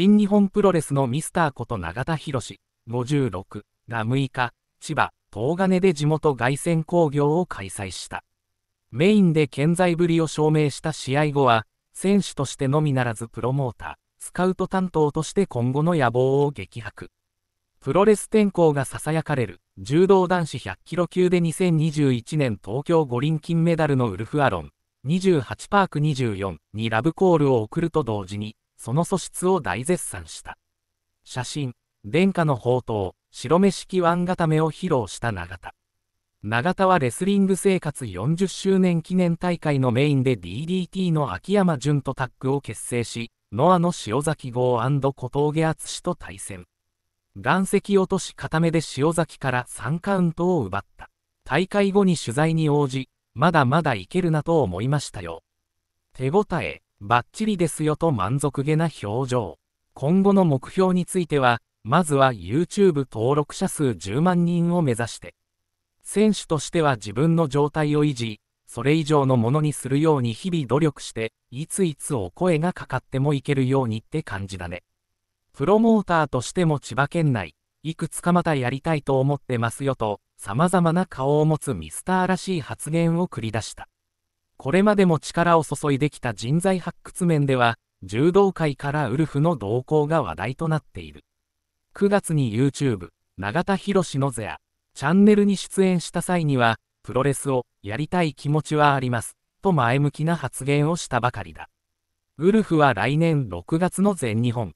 新日本プロレスのミスターこと永田博56が6日、千葉、東金で地元凱旋工業を開催した。メインで健在ぶりを証明した試合後は、選手としてのみならずプロモーター、スカウト担当として今後の野望を激白。プロレス転向が囁かれる、柔道男子100キロ級で2021年東京五輪金メダルのウルフ・アロン、28パーク24にラブコールを送ると同時に、その素質を大絶賛した。写真、殿下の宝刀、白飯式湾固めを披露した永田。永田はレスリング生活40周年記念大会のメインで DDT の秋山淳とタッグを結成し、ノアの塩崎号小峠敦と対戦。岩石落とし固めで塩崎から3カウントを奪った。大会後に取材に応じ、まだまだいけるなと思いましたよ。手応え、バッチリですよと満足げな表情。今後の目標については、まずは YouTube 登録者数10万人を目指して、選手としては自分の状態を維持、それ以上のものにするように日々努力して、いついつお声がかかってもいけるようにって感じだね。プロモーターとしても千葉県内、いくつかまたやりたいと思ってますよと、様々な顔を持つミスターらしい発言を繰り出した。これまでも力を注いできた人材発掘面では、柔道界からウルフの動向が話題となっている。9月に YouTube、永田博のゼア、チャンネルに出演した際には、プロレスをやりたい気持ちはあります、と前向きな発言をしたばかりだ。ウルフは来年6月の全日本、